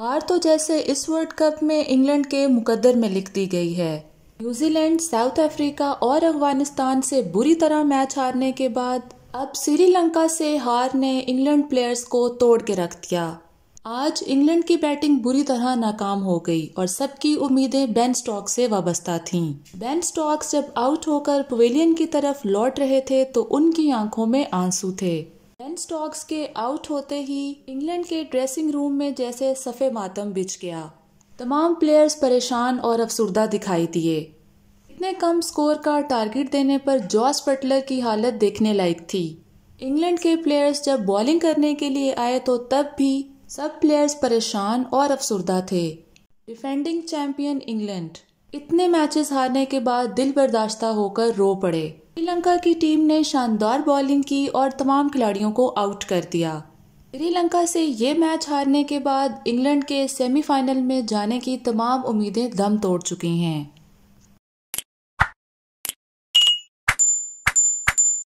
हार तो जैसे इस वर्ल्ड कप में इंग्लैंड के मुकद्दर में लिख दी गई है न्यूजीलैंड साउथ अफ्रीका और अफगानिस्तान से बुरी तरह मैच हारने के बाद अब श्रीलंका से हार ने इंग्लैंड प्लेयर्स को तोड़ के रख दिया आज इंग्लैंड की बैटिंग बुरी तरह नाकाम हो गई और सबकी उम्मीदें बेन स्टॉक से वाबस्ता थीं। बेन स्टॉक्स जब आउट होकर पवेलियन की तरफ लौट रहे थे तो उनकी आंखों में आंसू थे स्टॉक्स के आउट होते ही इंग्लैंड के ड्रेसिंग रूम में जैसे सफ़े मातम बिछ गया तमाम प्लेयर्स परेशान और अफसरदा दिखाई दिए इतने कम स्कोर का टारगेट देने पर जॉस पटलर की हालत देखने लायक थी इंग्लैंड के प्लेयर्स जब बॉलिंग करने के लिए आए तो तब भी सब प्लेयर्स परेशान और अफसरदा थे डिफेंडिंग चैंपियन इंग्लैंड इतने मैचेस हारने के बाद दिल बर्दाश्ता होकर रो पड़े श्रीलंका की टीम ने शानदार बॉलिंग की और तमाम खिलाड़ियों को आउट कर दिया श्रीलंका से ये मैच हारने के बाद इंग्लैंड के सेमीफाइनल में जाने की तमाम उम्मीदें दम तोड़ चुकी हैं